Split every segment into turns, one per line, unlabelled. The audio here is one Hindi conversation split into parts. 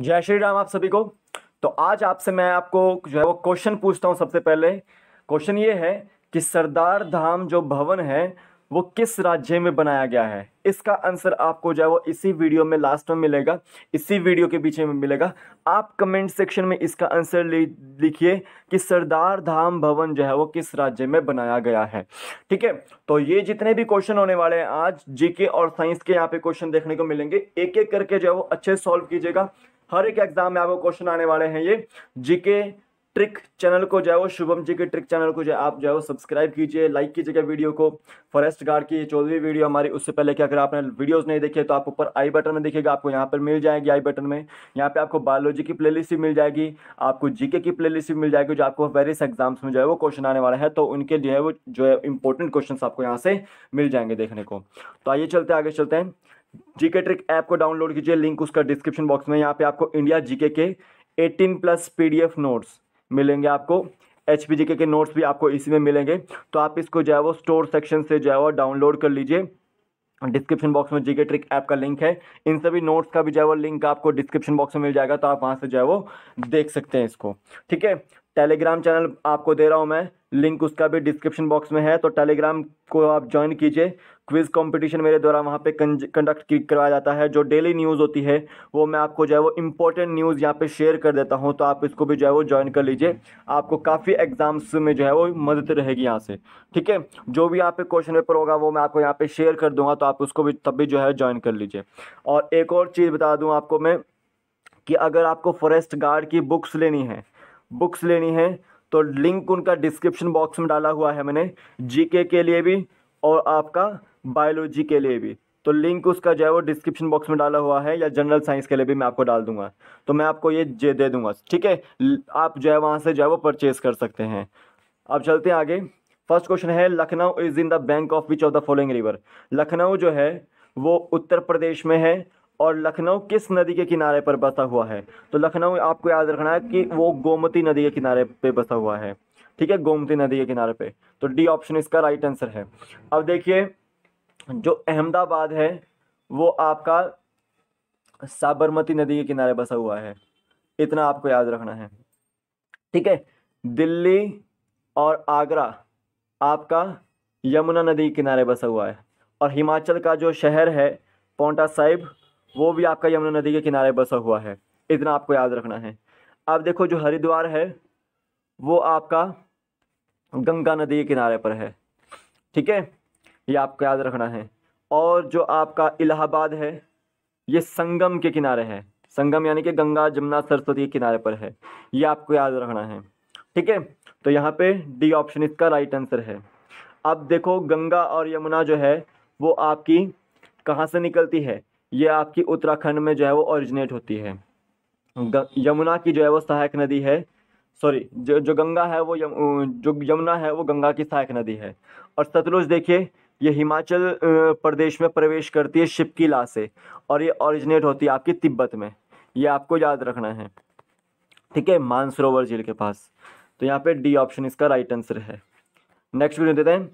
जय श्री राम आप सभी को तो आज आपसे मैं आपको जो है वो क्वेश्चन पूछता हूँ सबसे पहले क्वेश्चन ये है कि सरदार धाम जो भवन है वो किस राज्य में बनाया गया है इसका आंसर आपको जो है वो इसी वीडियो में लास्ट में मिलेगा इसी वीडियो के पीछे में मिलेगा आप कमेंट सेक्शन में इसका आंसर लिखिए कि सरदार धाम भवन जो है वो किस राज्य में बनाया गया है ठीक है तो ये जितने भी क्वेश्चन होने वाले हैं आज जीके और साइंस के यहाँ पे क्वेश्चन देखने को मिलेंगे एक एक करके जो है वो अच्छे सॉल्व कीजिएगा हर एक एग्जाम में आपको क्वेश्चन आने वाले हैं ये जीके ट्रिक चैनल को जो है वो शुभम जी के ट्रिक चैनल को जो है आप जो है वो सब्सक्राइब कीजिए लाइक कीजिएगा वीडियो को फॉरेस्ट गार्ड की चौदहवीं वीडियो हमारी उससे पहले कि अगर आपने वीडियोस नहीं देखे तो आप ऊपर आई बटन में देखिएगा आपको यहाँ पर मिल जाएगी आई बटन में यहाँ पे आपको बायोलॉजी की प्लेलिस्ट भी मिल जाएगी आपको जीके की प्ले भी मिल जाएगी जो आपको वेरियस एग्जाम्स में जो है वो क्वेश्चन आने वाला है तो उनके जो है वो जो है इंपॉर्टेंट क्वेश्चन आपको यहाँ से मिल जाएंगे देखने को तो आइए चलते आगे चलते हैं जीके ट्रिक ऐप को डाउनलोड कीजिए लिंक उसका डिस्क्रिप्शन बॉक्स में यहाँ पे आपको इंडिया जीके के 18 प्लस पीडीएफ नोट्स मिलेंगे आपको एच पी के नोट्स भी आपको इसी में मिलेंगे तो आप इसको जो है वो स्टोर सेक्शन से जो है वो डाउनलोड कर लीजिए डिस्क्रिप्शन बॉक्स में जीके ट्रिक ऐप का लिंक है इन सभी नोट्स का भी जो है वो लिंक आपको डिस्क्रिप्शन बॉक्स में मिल जाएगा तो आप वहाँ से जो है वो देख सकते हैं इसको ठीक है टेलीग्राम चैनल आपको दे रहा हूँ मैं लिंक उसका भी डिस्क्रिप्शन बॉक्स में है तो टेलीग्राम को आप ज्वाइन कीजिए क्विज़ कंपटीशन मेरे द्वारा वहाँ पे कंडक्ट करवाया जाता है जो डेली न्यूज़ होती है वो मैं आपको जो है वो इम्पोर्टेंट न्यूज़ यहाँ पे शेयर कर देता हूँ तो आप इसको भी जो है वो ज्वाइन कर लीजिए आपको काफ़ी एग्जाम्स में जो है वो मदद रहेगी यहाँ से ठीक है जो भी यहाँ पे क्वेश्चन पेपर होगा वो मैं आपको यहाँ पर शेयर कर दूँगा तो आप उसको भी तब भी जो है ज्वाइन कर लीजिए और एक और चीज़ बता दूँ आपको मैं कि अगर आपको फॉरेस्ट गार्ड की बुक्स लेनी है बुक्स लेनी है तो लिंक उनका डिस्क्रिप्शन बॉक्स में डाला हुआ है मैंने जीके के लिए भी और आपका बायोलॉजी के लिए भी तो लिंक उसका जो है वो डिस्क्रिप्शन बॉक्स में डाला हुआ है या जनरल साइंस के लिए भी मैं आपको डाल दूंगा तो मैं आपको ये जे दे दूंगा ठीक है आप जो है वहाँ से जो है वो परचेज़ कर सकते हैं अब चलते हैं आगे फर्स्ट क्वेश्चन है Lucknow is in the bank of which of the following river Lucknow जो है वो उत्तर प्रदेश में है और लखनऊ किस नदी के किनारे पर बसा हुआ है तो लखनऊ आपको याद रखना है कि वो गोमती नदी के किनारे पे बसा हुआ है ठीक है गोमती नदी के किनारे पे तो डी ऑप्शन इसका राइट आंसर है अब देखिए जो अहमदाबाद है वो आपका साबरमती नदी के किनारे बसा हुआ है इतना आपको याद रखना है ठीक है दिल्ली और आगरा आपका यमुना नदी के किनारे बसा हुआ है और हिमाचल का जो शहर है पौंटा साहिब वो भी आपका यमुना नदी के किनारे बसा हुआ है इतना आपको याद रखना है अब देखो जो हरिद्वार है वो आपका गंगा नदी के किनारे पर है ठीक है ये आपको याद रखना है और जो आपका इलाहाबाद है ये संगम के किनारे है संगम यानी कि गंगा जमुना सरस्वती के किनारे पर है ये आपको याद रखना है ठीक है तो यहाँ पे डी ऑप्शन इसका राइट आंसर है अब देखो गंगा और यमुना जो है वो आपकी कहाँ से निकलती है ये आपकी उत्तराखंड में जो है वो ओरिजिनेट होती है यमुना की जो है वो सहायक नदी है सॉरी जो जो गंगा है वो यम, जो यमुना है वो गंगा की सहायक नदी है और सतलुज देखिए ये हिमाचल प्रदेश में प्रवेश करती है ला से और ये ओरिजिनेट होती है आपकी तिब्बत में ये आपको याद रखना है ठीक है मानसरोवर झील के पास तो यहाँ पे डी ऑप्शन इसका राइट आंसर है नेक्स्ट वीडियो देते हैं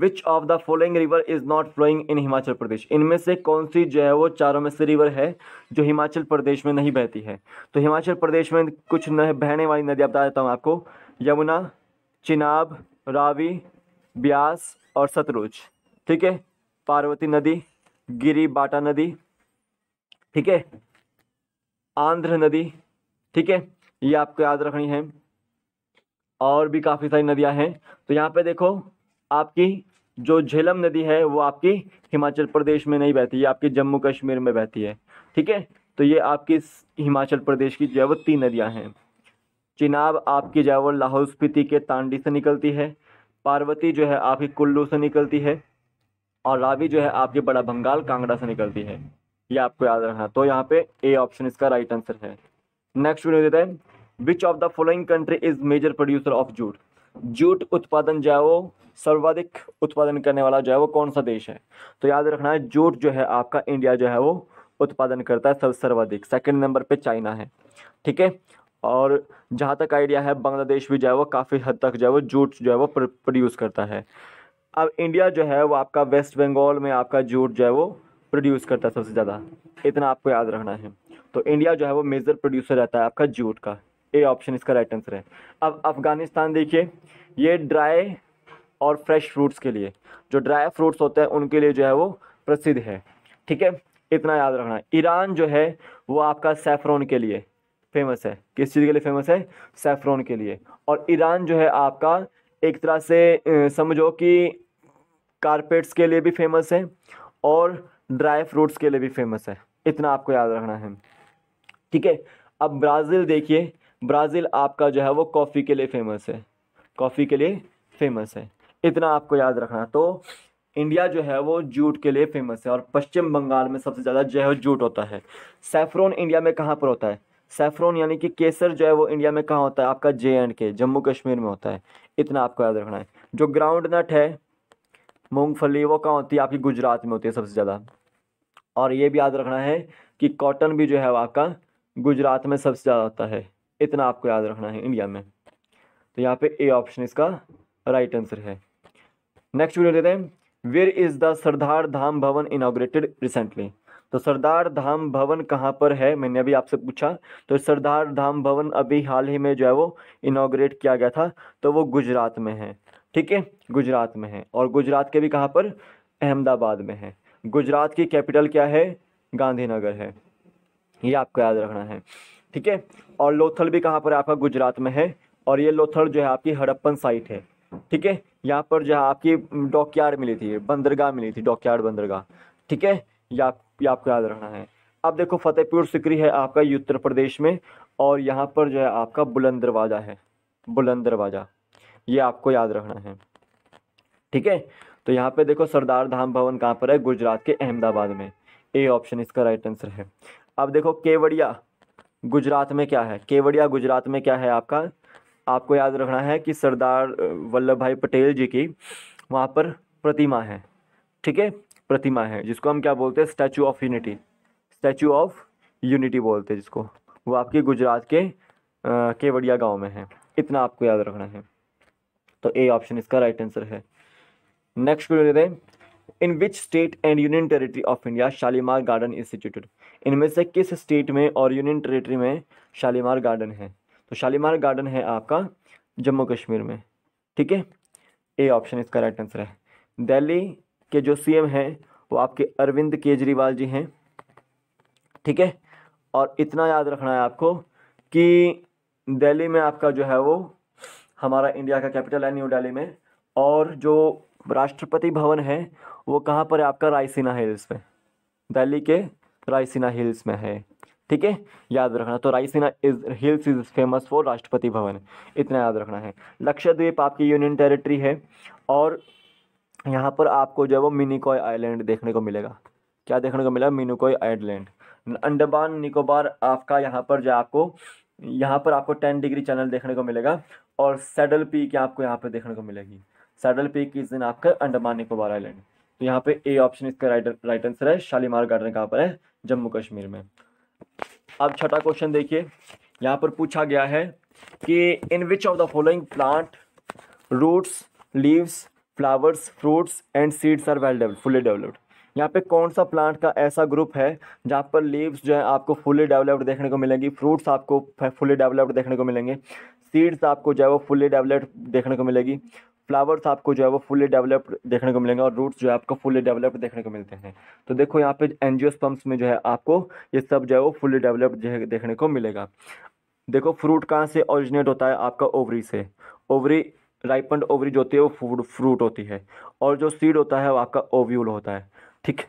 which of the following river is not flowing in Himachal Pradesh इनमें से कौन सी जो है वो चारों में से रिवर है जो हिमाचल प्रदेश में नहीं बहती है तो हिमाचल प्रदेश में कुछ बहने वाली नदियाँ बता देता हूँ आपको यमुना चिनाब रावी ब्यास और सतलुज ठीक है पार्वती नदी गिरी बाटा नदी ठीक है आंध्र नदी ठीक है ये आपको याद रखनी है और भी काफ़ी सारी नदियां हैं तो यहाँ पे देखो आपकी जो झेलम नदी है वो आपकी हिमाचल प्रदेश में नहीं बहती ये आपकी जम्मू कश्मीर में बहती है ठीक है तो ये आपकी हिमाचल प्रदेश की जो तीन नदियाँ हैं चिनाब आपकी जो लाहौल स्पीति के तांडी से निकलती है पार्वती जो है आपकी कुल्लू से निकलती है और रावी जो है आपकी बड़ा बंगाल कांगड़ा से निकलती है ये आपको याद रखना तो यहाँ पे ए ऑप्शन इसका राइट आंसर है नेक्स्ट वीडियो देता है which of the following country is major producer of jute jute उत्पादन जो है वो सर्वाधिक उत्पादन करने वाला जो है वो कौन सा देश है तो याद रखना है जूट जो है आपका इंडिया जो है वो उत्पादन करता है सब सर्वाधिक सेकेंड नंबर पे चाइना है ठीक है और जहाँ तक आइडिया है बांग्लादेश भी जो है वो काफ़ी हद तक जो है वो जूट जो है वो प्रोड्यूस करता है अब इंडिया जो है वो आपका वेस्ट बंगाल में आपका जूट जो है वो प्रोड्यूस करता है सबसे ज़्यादा इतना आपको याद रखना है तो इंडिया जो है वो मेजर प्रोड्यूसर रहता है आपका जूट का ए ऑप्शन इसका राइट आंसर है अब अफ़गानिस्तान देखिए ये ड्राई और फ्रेश फ्रूट्स के लिए जो ड्राई फ्रूट्स होते हैं उनके लिए जो है वो प्रसिद्ध है ठीक है इतना याद रखना ईरान जो है वो आपका सैफरोन के लिए फेमस है किस चीज़ के लिए फेमस है सैफरोन के लिए और ईरान जो है आपका एक तरह से समझो कि कारपेट्स के लिए भी फेमस है और ड्राई फ्रूट्स के लिए भी फेमस है इतना आपको याद रखना है ठीक है अब ब्राज़ील देखिए ब्राज़ील आपका जो है वो कॉफ़ी के लिए फ़ेमस है कॉफ़ी के लिए फ़ेमस है इतना आपको याद रखना तो इंडिया जो है वो जूट के लिए फ़ेमस है और पश्चिम बंगाल में सबसे ज़्यादा जो है जूट होता है सैफ्रोन इंडिया में कहाँ पर होता है सैफ्रोन यानी कि केसर जो है वो इंडिया में कहाँ होता है आपका जे एंड के जम्मू कश्मीर में होता है इतना आपको याद रखना है जो ग्राउंड नट है मूंगफली वो कहाँ होती है आपकी गुजरात में होती है सबसे ज़्यादा और ये भी याद रखना है कि कॉटन भी जो है वो आपका गुजरात में सबसे ज़्यादा होता है इतना आपको याद रखना है इंडिया में तो यहाँ पे ए ऑप्शन इसका राइट आंसर है नेक्स्ट वीडियो देते हैं where is the Sardar Dham Bhavan inaugurated recently तो सरदार धाम भवन कहाँ पर है मैंने अभी आपसे पूछा तो सरदार धाम भवन अभी हाल ही में जो है वो इनाग्रेट किया गया था तो वो गुजरात में है ठीक है गुजरात में है और गुजरात के भी कहाँ पर अहमदाबाद में है गुजरात की कैपिटल क्या है गांधीनगर है ये आपको याद रखना है ठीक है और लोथल भी कहाँ पर है आपका गुजरात में है और ये लोथल जो है आपकी हड़प्पन साइट है ठीक है यहाँ पर जो है आपकी डॉकयार्ड मिली थी बंदरगाह मिली थी डॉकयार्ड बंदरगाह ठीक है या, ये आपको याद रखना है अब देखो फतेहपुर सिकरी है आपका उत्तर प्रदेश में और यहाँ पर जो है आपका बुलंद दरवाज़ा है बुलंद दरवाज़ा ये आपको याद रखना है ठीक है तो यहाँ पे देखो सरदार धाम भवन कहाँ पर है गुजरात के अहमदाबाद में ए ऑप्शन इसका राइट आंसर है अब देखो केवड़िया गुजरात में क्या है केवड़िया गुजरात में क्या है आपका आपको याद रखना है कि सरदार वल्लभ भाई पटेल जी की वहाँ पर प्रतिमा है ठीक है प्रतिमा है जिसको हम क्या बोलते हैं Statue of Unity Statue of Unity बोलते हैं जिसको वो आपके गुजरात के केवड़िया गांव में है इतना आपको याद रखना है तो ए ऑप्शन इसका राइट आंसर है नेक्स्ट क्वेश्चन देते in which state and union territory of India Shalimar Garden institute इनमें से किस स्टेट में और यूनियन टेरेटरी में शालीमार गार्डन है तो शालीमार गार्डन है आपका जम्मू कश्मीर में ठीक है ए ऑप्शन इसका राइट आंसर है दिल्ली के जो सीएम हैं वो आपके अरविंद केजरीवाल जी हैं ठीक है और इतना याद रखना है आपको कि दिल्ली में आपका जो है वो हमारा इंडिया का कैपिटल है न्यू दिल्ली में और जो राष्ट्रपति भवन है वो कहाँ पर है आपका रायसीना हिल्स पे दिल्ली के रायसीना हिल्स में है ठीक है याद रखना तो Raisina is hills is famous for Rashtrapati Bhavan इतना याद रखना है लक्षद्वीप आपकी यूनियन टेरिटरी है और यहाँ पर आपको जो है वो मिनिकॉय आइलैंड देखने को मिलेगा क्या देखने को मिला मिनिकॉय आइलैंड अंडमान निकोबार आपका यहाँ पर जो आपको यहाँ पर आपको टेन डिग्री चैनल देखने को मिलेगा और सैडल पीक आपको यहाँ पर देखने को मिलेगी सैडल पीक इज इन आपका अंडमान निकोबार आइलैंड तो यहाँ पे ए ऑप्शन इसका राइट राइट आंसर है शालीमार गार्डन कहाँ पर है जम्मू कश्मीर में अब छठा क्वेश्चन देखिए यहाँ पर पूछा गया है कि in which of the following plant roots leaves flowers fruits and seeds are well develop fully developed यहाँ पे कौन सा प्लांट का ऐसा ग्रुप है जहाँ पर लीव्स जो है आपको फुली डेवलप्ड देखने को मिलेंगी फ्रूट्स आपको फुली डेवलप्ड देखने को मिलेंगे सीड्स आपको जो है वो फुली डेवलप्ड देखने को मिलेगी फ्लावर्स आपको जो है वो फुली डेवलप्ड देखने को मिलेंगे और रूट्स जो है आपको फुली डेवलप्ड देखने को मिलते हैं तो देखो यहाँ पे एनजियोस्पम्स में जो है आपको ये सब जो है वो फुली डेवलप्ड देखने को मिलेगा देखो फ्रूट कहाँ से ओरिजिनेट होता है आपका ओवरी से ओवरी राइपन ओवरी जो होती है वो फूड फ्रूट होती है और जो सीड होता है वो आपका ओव्यूल होता है ठीक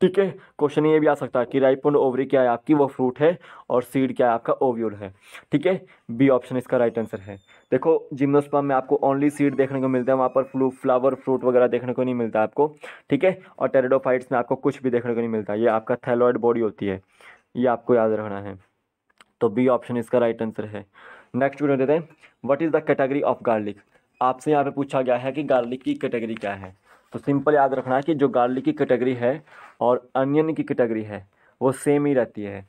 ठीक है क्वेश्चन ये भी आ सकता है कि राइपुंड ओवरी क्या है आपकी वो फ्रूट है और सीड क्या है आपका ओव्यूल है ठीक है बी ऑप्शन इसका राइट आंसर है देखो जिम्नोस्पम में आपको ओनली सीड देखने को मिलता है वहाँ पर फ्लू फ्लावर फ्रूट वगैरह देखने को नहीं मिलता आपको ठीक है और टेरेडोफाइट्स में आपको कुछ भी देखने को नहीं मिलता ये आपका थैलॉइड बॉडी होती है ये आपको याद रखना है तो बी ऑप्शन इसका राइट आंसर है नेक्स्ट क्वेश्चन देते हैं what is the category of garlic आपसे यहाँ पे पूछा गया है कि गार्लिक की कैटेगरी क्या है तो सिंपल याद रखना कि जो गार्लिक की कैटेगरी है और अनियन की कैटेगरी है वो सेम ही रहती है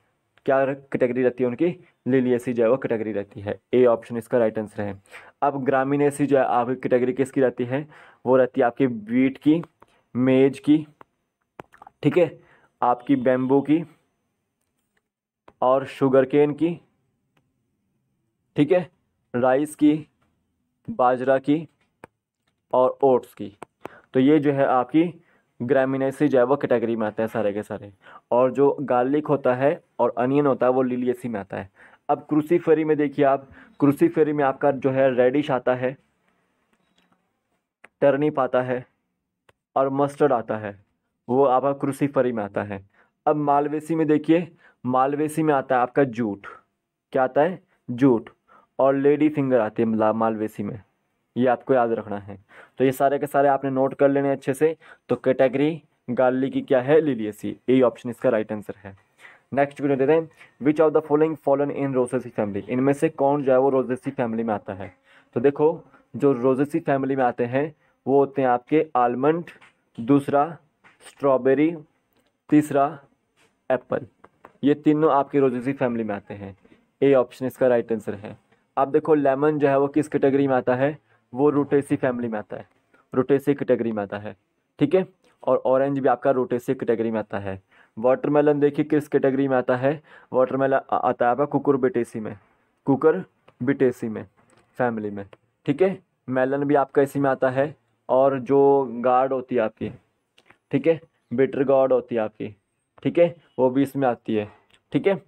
क्या कैटेगरी रहती है उनकी लिलियसी जो है वो कैटेगरी रहती है ए ऑप्शन इसका राइट आंसर है अब ग्रामीणेसी जो है आपकी कैटेगरी किसकी रहती है वो रहती है आपकी बीट की मेज की ठीक है आपकी बेम्बू की और शुगर केन की ठीक है राइस की बाजरा की और ओट्स की तो ये जो है आपकी जो है वो कैटेगरी में आता है सारे के सारे और जो गार्लिक होता है और अनियन होता है वो लिलियसी में आता है अब क्रूसीफेरी में देखिए आप क्रूसीफेरी में आपका जो है रेडिश आता है टर्निप आता है और मस्टर्ड आता है वो आपका क्रूसीफेरी में आता है अब मालवेसी में देखिए मालवेसी में आता है आपका जूठ क्या आता है जूठ और लेडी फिंगर आती है मालवेसी में ये आपको याद रखना है तो ये सारे के सारे आपने नोट कर लेने अच्छे से तो कैटेगरी गार्ली की क्या है लिलियसी ए ऑप्शन इसका राइट आंसर है नेक्स्ट क्वेश्चन देते हैं which of the following fallen in Rosaceae family इनमें से कौन जो है वो रोजेसी फैमिली में आता है तो देखो जो रोजेसी फैमिली में आते हैं वो होते हैं आपके आलमंड दूसरा स्ट्रॉबेरी तीसरा एप्पल ये तीनों आपके रोजेसी फैमिली में आते हैं ए ऑप्शन इसका राइट आंसर है आप देखो लेमन जो है वो किस कैटेगरी में आता है वो रोटेसी फैमिली में आता है रोटेसी कैटेगरी में आता है ठीक है और ऑरेंज भी आपका रोटेसी कैटेगरी में आता है वाटरमेलन देखिए किस कैटेगरी में आता है वाटरमेलन आता है आपका कुकर बिटेसी में कुकर बिटेसी में फैमिली में ठीक है मेलन भी आपका इसी में आता है और जो गार्ड होती है आपकी ठीक है बिटर गार्ड होती है आपकी ठीक है वो भी इसमें आती है ठीक है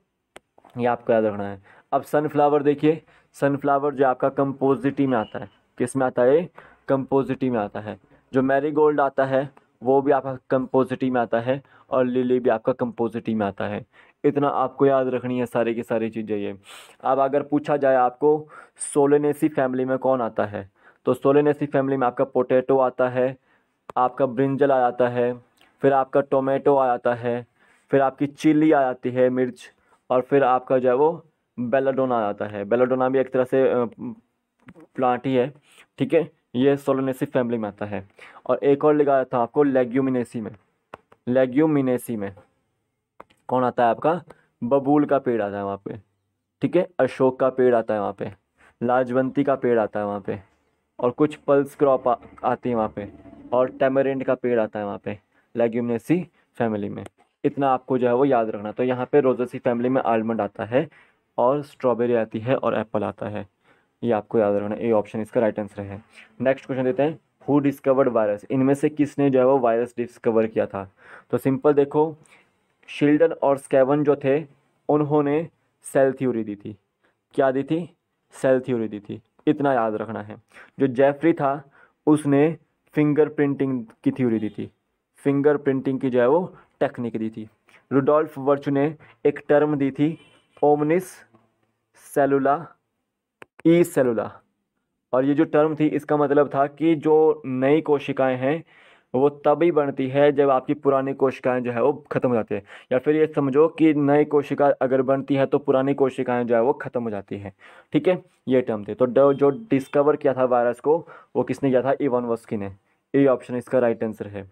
ये आपको याद रखना है अब सनफ्लावर देखिए सनफ्लावर जो आपका कंपोजिटी में आता है किस में आता है कंपोजिटी में आता है जो मैरी गोल्ड आता है वो भी आपका कंपोजिटी में आता है और लिली भी आपका कंपोजिटी में आता है इतना आपको याद रखनी है सारी की सारी चीज़ें ये अब अगर पूछा जाए आपको सोलेनेसी फैमिली में कौन आता है तो सोलेनेसी फैमिली में आपका पोटैटो आता है आपका ब्रिंजल आ जाता है फिर आपका टोमेटो आ जाता है फिर आपकी चिल्ली आ जाती है मिर्च और फिर आपका जो है वो बेलाडोना आ जाता है बेलाडोना भी एक तरह से प्लांट ही है ठीक है ये सोलोनेसी फैमिली में आता है और एक और लगाया था आपको लेग्यूमिनेसी में लेग्यूमिनेसी में कौन आता है आपका बबूल का पेड़ आता है वहाँ पे ठीक है अशोक का पेड़ आता है वहाँ पे लाजवंती का पेड़ आता है वहाँ पे और कुछ पल्स क्रॉप आती है वहाँ पे और टेमरेंट का पेड़ आता है वहाँ पे लेग्यूमिनेसी फैमिली में इतना आपको जो है वो याद रखना तो यहाँ पे रोजेसी फैमिली में आलमंड आता है और स्ट्रॉबेरी आती है और एप्पल आता है ये आपको याद रखना ए ऑप्शन इसका राइट आंसर है नेक्स्ट क्वेश्चन देते हैं हु डिस्कवर्ड वायरस इनमें से किसने जो है वो वायरस डिस्कवर किया था तो सिंपल देखो शिल्डन और स्केवन जो थे उन्होंने सेल थ्योरी दी थी क्या दी थी सेल थ्योरी दी थी इतना याद रखना है जो जेफरी था उसने फिंगर प्रिंटिंग की थ्योरी दी थी फिंगर प्रिंटिंग की जो है वो टेक्निक दी थी रुडोल्फ वर्च ने एक टर्म दी थी ओमनिस सेलुला ई सेलुला और ये जो टर्म थी इसका मतलब था कि जो नई कोशिकाएं हैं वो तभी बनती है जब आपकी पुरानी कोशिकाएं जो है वो ख़त्म हो जाती है या फिर ये समझो कि नई कोशिका अगर बनती है तो पुरानी कोशिकाएं जो है वो ख़त्म हो जाती है ठीक है ये टर्म थे तो जो डिस्कवर किया था वायरस को वो किसने किया था इवन वस्की ने ये ऑप्शन इसका राइट आंसर है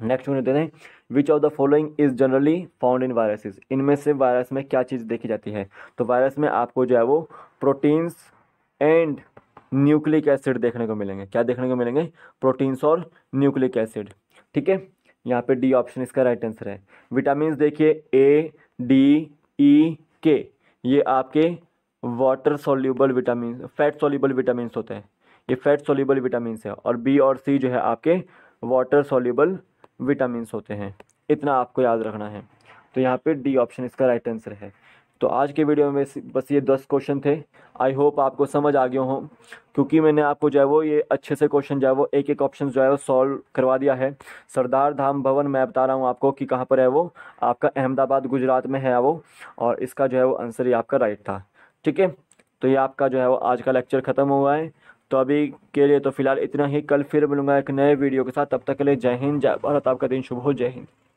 नेक्स्ट क्वेश्चन देते हैं which of the following is generally found in viruses इनमें से वायरस में क्या चीज़ देखी जाती है तो वायरस में आपको जो है वो प्रोटीन्स एंड न्यूक्लिक एसिड देखने को मिलेंगे क्या देखने को मिलेंगे प्रोटीन्स और न्यूक्लिक एसिड ठीक है यहाँ पे डी ऑप्शन इसका राइट आंसर है विटामिन देखिए ए डी ई के ये आपके water soluble vitamin fat soluble vitamin होते हैं ये फैट सोल्यूबल विटामिन है और बी और सी जो है आपके वाटर सोल्यूबल विटामिन होते हैं इतना आपको याद रखना है तो यहाँ पे डी ऑप्शन इसका राइट आंसर है तो आज के वीडियो में बस ये दस क्वेश्चन थे आई होप आपको समझ आ गया हो क्योंकि मैंने आपको जो है वो ये अच्छे से क्वेश्चन जो है वो एक एक ऑप्शन जो है वो सॉल्व करवा दिया है सरदार धाम भवन मैं बता रहा हूँ आपको कि कहाँ पर है वो आपका अहमदाबाद गुजरात में है वो और इसका जो है वो आंसर ये आपका राइट था ठीक है तो ये आपका जो है वो आज का लेक्चर ख़त्म हुआ है तो अभी के लिए तो फिलहाल इतना ही कल फिर मिलूंगा एक नए वीडियो के साथ तब तक के लिए जय हिंद जय भारत आपका दिन शुभ हो जय हिंद